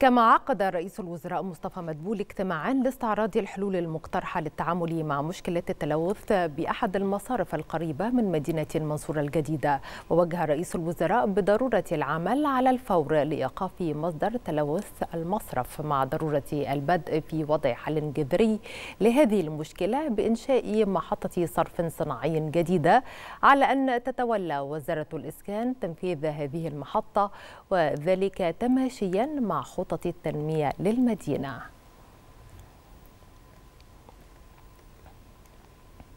كما عقد رئيس الوزراء مصطفى مدبول اجتماعا لاستعراض الحلول المقترحة للتعامل مع مشكلة التلوث بأحد المصارف القريبة من مدينة المنصورة الجديدة ووجه رئيس الوزراء بضرورة العمل على الفور لإيقاف مصدر تلوث المصرف مع ضرورة البدء في وضع حل جذري لهذه المشكلة بإنشاء محطة صرف صناعي جديدة على أن تتولى وزارة الإسكان تنفيذ هذه المحطة وذلك تماشيا مع خطة خطط التنمية للمدينة